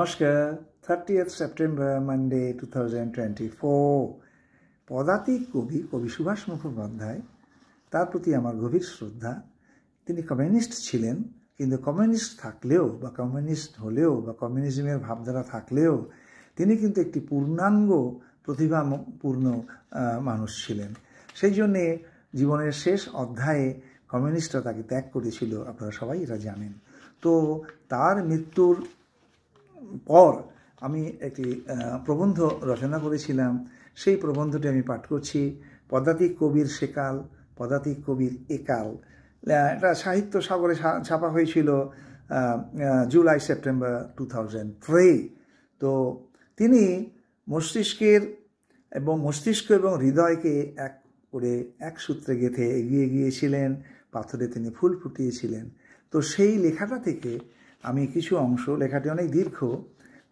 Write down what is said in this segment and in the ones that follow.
নমস্কার thirtieth September Monday two thousand twenty four পদাতিক কবি কবি সুভাষ মুখোপাধ্যায় তার প্রতি আমার গভীর শ্রদ্ধা তিনি কমিউনিস্ট ছিলেন কিন্তু কমিউনিস্ট থাকলেও বা কমিউনিস্ট হলেও বা কমিউনিজমের ভাবধারা থাকলেও তিনি কিন্তু একটি পূর্ণাঙ্গ প্রতিভাপূর্ণ মানুষ ছিলেন সেই জন্যে জীবনের শেষ অধ্যায়ে কমিউনিস্টরা তাকে ত্যাগ করেছিল আপনারা সবাই এটা জানেন তো তার মৃত্যুর পর আমি একটি প্রবন্ধ রচনা করেছিলাম সেই প্রবন্ধটি আমি পাঠ করছি পদাতিক কবির সেকাল পদাতিক কবির একাল এটা সাহিত্য সাগরে ছাপা হয়েছিল জুলাই সেপ্টেম্বর টু থাউজেন্ড তো তিনি মস্তিষ্কের এবং মস্তিষ্ক এবং হৃদয়কে এক করে এক সূত্রে গেঁথে এগিয়ে গিয়েছিলেন পাথরে তিনি ফুল ফুটিয়েছিলেন তো সেই লেখাটা থেকে আমি কিছু অংশ লেখাটি অনেক দীর্ঘ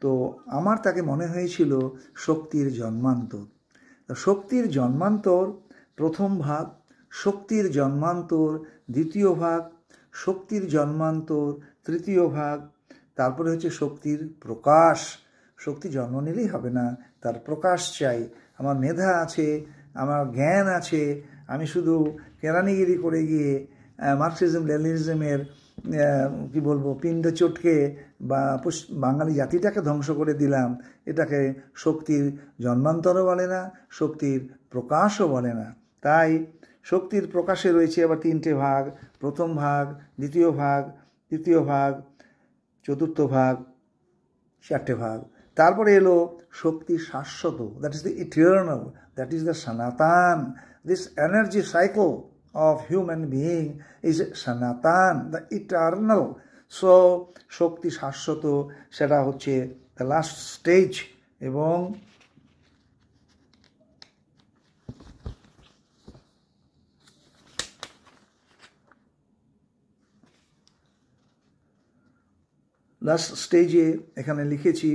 তো আমার তাকে মনে হয়েছিল শক্তির জন্মান্তর শক্তির জন্মান্তর প্রথম ভাগ শক্তির জন্মান্তর দ্বিতীয় ভাগ শক্তির জন্মান্তর তৃতীয় ভাগ তারপরে হচ্ছে শক্তির প্রকাশ শক্তি জন্ম নিলেই হবে না তার প্রকাশ চাই আমার মেধা আছে আমার জ্ঞান আছে আমি শুধু কেরানিগিরি করে গিয়ে মার্কসিজম লেনিজমের কি বলবো পিণ্ড চটকে বা বাঙালি জাতিটাকে ধ্বংস করে দিলাম এটাকে শক্তির জন্মান্তরও বলে না শক্তির প্রকাশও বলে না তাই শক্তির প্রকাশে রয়েছে আবার তিনটে ভাগ প্রথম ভাগ দ্বিতীয় ভাগ তৃতীয় ভাগ চতুর্থ ভাগ চারটে ভাগ তারপরে এলো শক্তি শাশ্বত that is the eternal that is the Sanatan this energy psyche of human being is Sanatan, the eternal. So, শক্তি শাশ্বত সেটা হচ্ছে দ্য লাস্ট স্টেজ এবং লাস্ট স্টেজে এখানে লিখেছি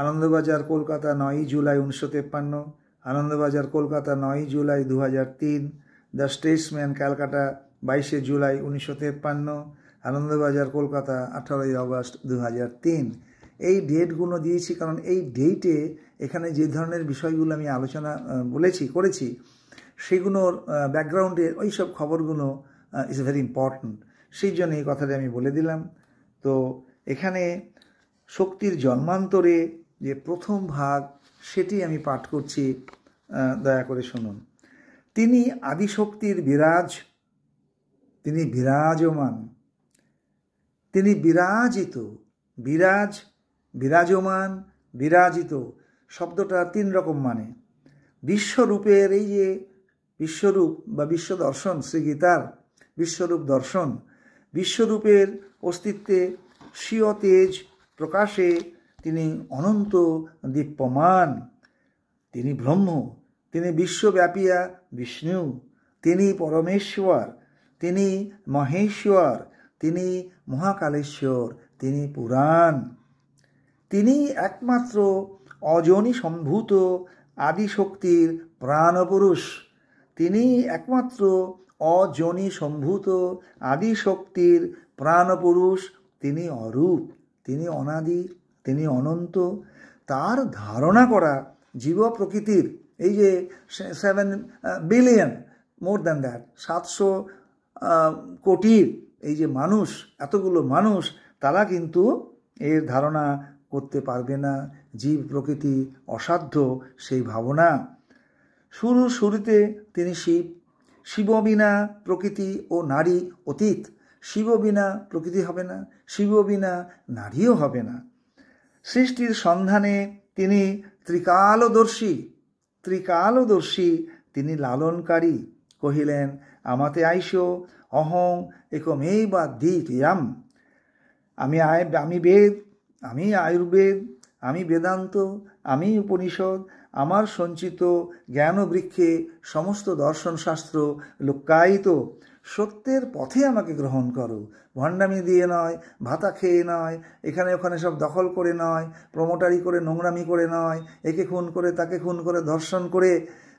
আনন্দবাজার কলকাতা নয়ই জুলাই উনিশশো তেপ্পান্ন আনন্দবাজার কলকাতা নয়ই জুলাই দু হাজার তিন দ্য স্টেটসম্যান ক্যালকাটা বাইশে জুলাই উনিশশো তেপ্পান্ন আনন্দবাজার কলকাতা আঠারোই অগস্ট দু এই ডেটগুলো দিয়েছি কারণ এই ডেটে এখানে যে ধরনের বিষয়গুলো আমি আলোচনা বলেছি করেছি সেগুলোর ব্যাকগ্রাউন্ডের ওই সব খবরগুলো ইজ ভেরি ইম্পর্ট্যান্ট সেই জন্য এই কথাটা আমি বলে দিলাম তো এখানে শক্তির জন্মান্তরে যে প্রথম ভাগ সেটি আমি পাঠ করছি দয়া করে শুনুন তিনি আদিশক্তির বিরাজ তিনি বিরাজমান তিনি বিরাজিত বিরাজ বিরাজমান বিরাজিত শব্দটা তিন রকম মানে বিশ্বরূপের এই যে বিশ্বরূপ বা বিশ্ব দর্শন শ্রীগীতার বিশ্বরূপ দর্শন বিশ্বরূপের অস্তিত্বে স্বীয় তেজ প্রকাশে তিনি অনন্ত দীপ্যমান তিনি ব্রহ্ম তিনি বিশ্বব্যাপিয়া বিষ্ণু তিনি পরমেশ্বর তিনি মহেশ্বর তিনি মহাকালেশ্বর তিনি পুরাণ তিনি একমাত্র অজনী সম্ভূত আদিশক্তির প্রাণপুরুষ তিনি একমাত্র অজনী সম্ভূত আদিশক্তির প্রাণপুরুষ তিনি অরূপ তিনি অনাদি তিনি অনন্ত তার ধারণা করা জীব প্রকৃতির এই যে seven billion more than that সাতশো uh, কোটির এই যে মানুষ এতগুলো মানুষ তারা কিন্তু এর ধারণা করতে পারবে না জীব প্রকৃতি অসাধ্য সেই ভাবনা শুরু শুরুতে তিনি শিব শিববিনা প্রকৃতি ও নারী অতীত শিববিনা প্রকৃতি হবে না শিববিনা নারীও হবে না সৃষ্টির সন্ধানে তিনি ত্রিকালদর্শী ত্রিকালদর্শী তিনি লালনকারী কহিলেন আমাতে আইসো অহং একমেই বা দ্বিতীয়াম আমি আমি বেদ আমি আয়ুর্বেদ আমি বেদান্ত আমি উপনিষদ আমার সঞ্চিত জ্ঞানবৃক্ষে সমস্ত দর্শনশাস্ত্র লোকায়িত সত্যের পথে আমাকে গ্রহণ করো ভণ্ডামি দিয়ে নয় ভাতা খেয়ে নয় এখানে ওখানে সব দখল করে নয় প্রমোটারি করে নোংরামি করে নয় একে খুন করে তাকে খুন করে ধর্ষণ করে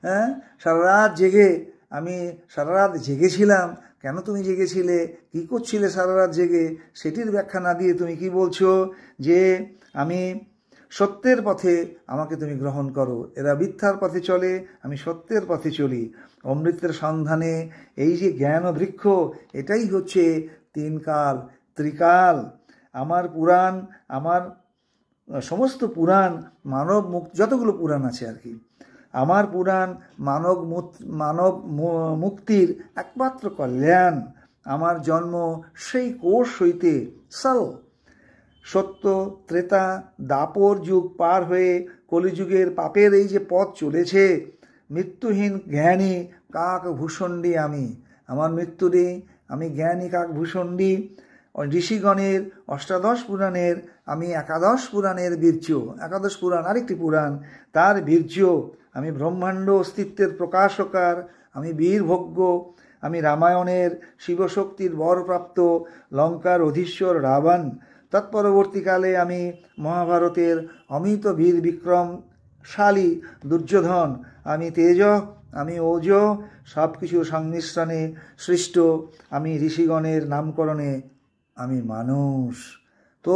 হ্যাঁ সারা রাত জেগে আমি সারা রাত জেগেছিলাম কেন তুমি জেগেছিলে কী করছিলে সারা রাত জেগে সেটির ব্যাখ্যা না দিয়ে তুমি কি বলছো যে আমি সত্যের পথে আমাকে তুমি গ্রহণ করো এরা মিথ্যার পথে চলে আমি সত্যের পথে চলি অমৃতের সন্ধানে এই যে জ্ঞান বৃক্ষ এটাই হচ্ছে তিন কাল ত্রিকাল আমার পুরাণ আমার সমস্ত পুরাণ মানব মুক্ত যতগুলো পুরাণ আছে আর কি আমার পুরাণ মানব মানব মুক্তির একমাত্র কল্যাণ আমার জন্ম সেই কোষ হইতে সাল সত্য ত্রেতা দাপর যুগ পার হয়ে কলিযুগের পাপের এই যে পথ চলেছে মৃত্যুহীন জ্ঞানী কাক ভূষণ্ডী আমি আমার মৃত্যু নেই আমি জ্ঞানী কাক ভূষণ্ডী ঋষিগণের অষ্টাদশ পুরাণের আমি একাদশ পুরাণের বীর্য একাদশ পুরাণ আরেকটি পুরাণ তার বীর্য আমি ব্রহ্মাণ্ড অস্তিত্বের প্রকাশকার আমি বীরভোগ্য আমি রামায়ণের শিবশক্তির বরপ্রাপ্ত লঙ্কার অধীশ্বর রাবণ তৎপরবর্তীকালে আমি মহাভারতের অমিত বীর বিক্রমশালী দুর্যোধন আমি তেজ আমি ওজ সব কিছু সংমিশ্রণে সৃষ্ট আমি ঋষিগণের নামকরণে আমি মানুষ তো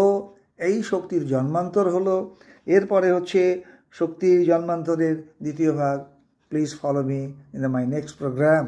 এই শক্তির জন্মান্তর হলো এরপরে হচ্ছে শক্তির জন্মান্তরের দ্বিতীয় ভাগ please follow me in the my next programme